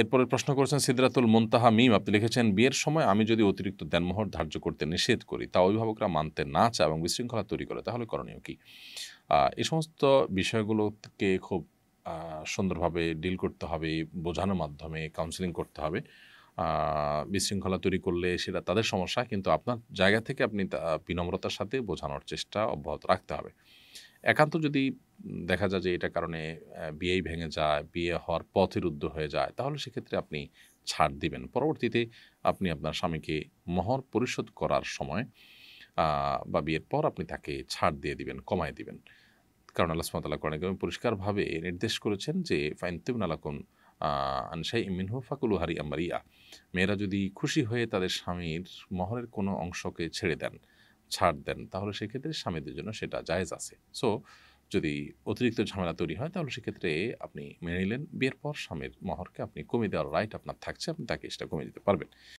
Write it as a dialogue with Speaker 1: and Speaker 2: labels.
Speaker 1: এরপরে প্রশ্ন করেছেন সিদ্দারাতুল মুনতাহা মিম আপনি লিখেছেন বিয়ের সময় আমি যদি অতিরিক্ত দেনমোহর ধার্য করতে নিষেধ করি তা অভিভাবকরা মানতে না চায় এবং বিশৃঙ্খলা তৈরি করে তাহলে করণীয় কি এই সমস্ত বিষয়গুলোকে খুব সুন্দরভাবে ডিল করতে হবে বোঝানোর মাধ্যমে কাউন্সিলিং করতে হবে বিশৃঙ্খলা তৈরি করলে সেটা তাদের সমস্যা কিন্তু আপনার জায়গা থেকে আপনি বিনম্রতার সাথে বোঝানোর চেষ্টা অব্যাহত রাখতে হবে একান্ত যদি দেখা যায় যে এটা কারণে বিয়েই ভেঙে যায় বিয়ে হওয়ার রুদ্ধ হয়ে যায় তাহলে সেক্ষেত্রে আপনি ছাড় দিবেন পরবর্তীতে আপনি আপনার স্বামীকে মহর পরিশোধ করার সময় বা বিয়ের পর আপনি তাকে ছাড় দিয়ে দিবেন কমায় দিবেন কারণ আল্লাহ সুমতাল্লাহ কোরআন পরিষ্কারভাবে নির্দেশ করেছেন যে ফাইন ফাইনতুম আলাকুন আনসাই মিনহু ফাকুলু হারি আমারিয়া মেয়েরা যদি খুশি হয়ে তাদের স্বামীর মহরের কোনো অংশকে ছেড়ে দেন ছাড় দেন তাহলে সেক্ষেত্রে স্বামীদের জন্য সেটা জায়েজ আছে সো যদি অতিরিক্ত ঝামেলা তৈরি হয় তাহলে সেক্ষেত্রে আপনি মেনে নিলেন বিয়ের পর স্বামীর মহরকে আপনি কমিয়ে দেওয়ার রাইট আপনার থাকছে আপনি তাকে সেটা কমিয়ে দিতে পারবেন